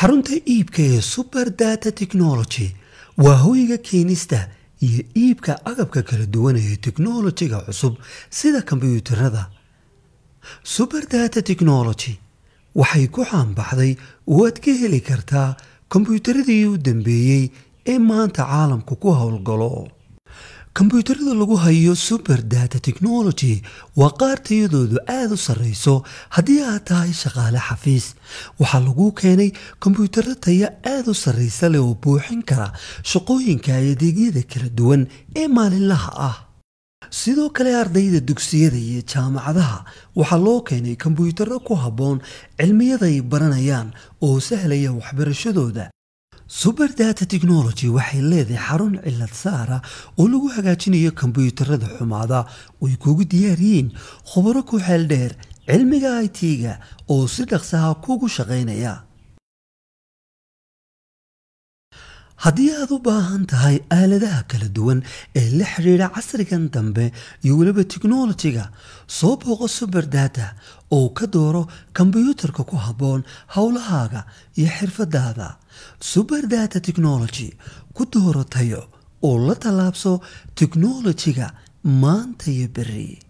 xarunta iibka ee super data technology waa hoyga keenista iyo iibka agabka kala duwan ee technolojiga cusub sida kombyuutarada super data technology waxay ku xaanbaxday waad ka heli kartaa kombyuutaradii u dambeeyey ee maanta caalamku ku howlgalo kombyuutarada lagu hayo super data technology waa qaar tayadoodu aada u sarreyso haddii aad tahay shaqaale xafiis waxaa lagu keenay kombyuutaro taya aada u sarreysa leh oo buuxin kara shaqooyinka ay adeegyada kala duwan ee maalinlaha ah sidoo kale ardayda dugsiyada iyo jaamacadaha waxaa loo keenay kombyuutaro ku habboon cilmiyada ay baranayaan oo sahlaya waxbarashadooda data technology waxay leedahay xarun cillad saara oo lagu hagaajinayo kombyuutarada xumaada way kugu diyaar khubaro ku xeel dheer cilmiga i t-ga oo si dhaqsaha kugu shaqaynaya haddii aad u baahan tahay aaladaha kala duwan ee la xiriira casrigan dambe iyo weliba tekhnolojiga soo booqo suber data oo ka dooro kombyuutarka ku habboon howlahaaga iyo xirfadaada suber data technology ku dooro tayo oo la tallaabso tekhnolojiga maanta iyo beri